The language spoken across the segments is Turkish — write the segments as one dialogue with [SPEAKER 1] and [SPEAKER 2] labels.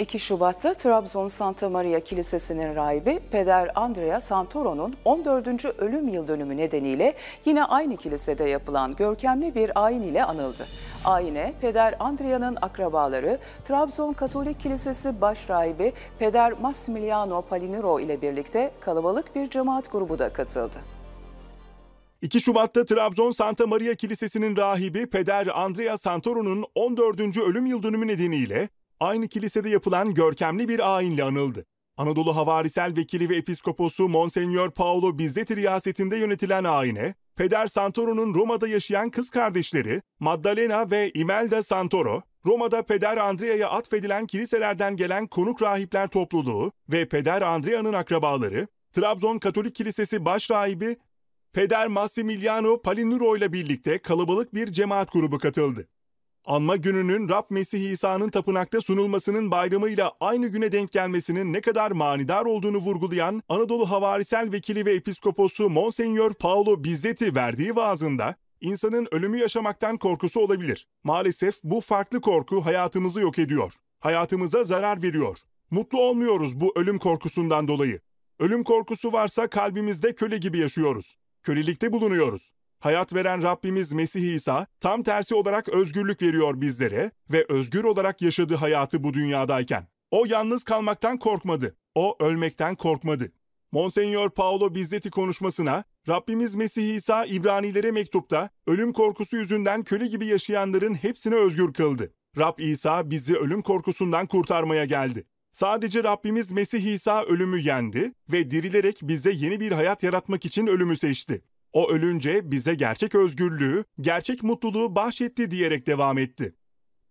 [SPEAKER 1] 2 Şubat'ta Trabzon Santa Maria Kilisesi'nin rahibi Peder Andrea Santoro'nun 14. ölüm yıl dönümü nedeniyle yine aynı kilisede yapılan görkemli bir ayin ile anıldı. Ayine Peder Andrea'nın akrabaları Trabzon Katolik Kilisesi baş rahibi Peder Massimiliano Palinuro ile birlikte kalabalık bir cemaat grubu da katıldı.
[SPEAKER 2] 2 Şubat'ta Trabzon Santa Maria Kilisesi'nin rahibi Peder Andrea Santoro'nun 14. ölüm yıl dönümü nedeniyle aynı kilisede yapılan görkemli bir ayinle anıldı. Anadolu Havarisel Vekili ve Episkoposu Monsenyor Paolo Bizzeti riyasetinde yönetilen ayine, Peder Santoro'nun Roma'da yaşayan kız kardeşleri Maddalena ve Imelda Santoro, Roma'da Peder Andrea'ya atfedilen kiliselerden gelen konuk rahipler topluluğu ve Peder Andrea'nın akrabaları, Trabzon Katolik Kilisesi Başrahibi Peder Massimiliano Palinuro ile birlikte kalabalık bir cemaat grubu katıldı. Anma gününün Rab Mesih İsa'nın tapınakta sunulmasının bayramıyla aynı güne denk gelmesinin ne kadar manidar olduğunu vurgulayan Anadolu Havarisel Vekili ve Episkoposu Monsenyor Paolo Bizzetti verdiği vaazında insanın ölümü yaşamaktan korkusu olabilir. Maalesef bu farklı korku hayatımızı yok ediyor. Hayatımıza zarar veriyor. Mutlu olmuyoruz bu ölüm korkusundan dolayı. Ölüm korkusu varsa kalbimizde köle gibi yaşıyoruz. Kölelikte bulunuyoruz. Hayat veren Rabbimiz Mesih İsa tam tersi olarak özgürlük veriyor bizlere ve özgür olarak yaşadığı hayatı bu dünyadayken. O yalnız kalmaktan korkmadı. O ölmekten korkmadı. Monsenyor Paolo Bizzeti konuşmasına Rabbimiz Mesih İsa İbranilere mektupta ölüm korkusu yüzünden köle gibi yaşayanların hepsini özgür kıldı. Rab İsa bizi ölüm korkusundan kurtarmaya geldi. Sadece Rabbimiz Mesih İsa ölümü yendi ve dirilerek bize yeni bir hayat yaratmak için ölümü seçti. O ölünce bize gerçek özgürlüğü, gerçek mutluluğu bahşetti diyerek devam etti.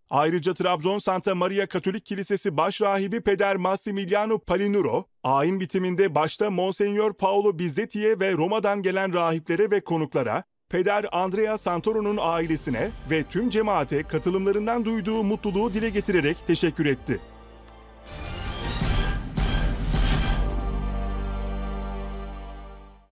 [SPEAKER 2] Ayrıca Trabzon Santa Maria Katolik Kilisesi Başrahibi Peder Massimiliano Palinuro, ayin bitiminde başta Monsignor Paolo Bizzetti'ye ve Roma'dan gelen rahiplere ve konuklara, Peder Andrea Santoro'nun ailesine ve tüm cemaate katılımlarından duyduğu mutluluğu dile getirerek teşekkür etti.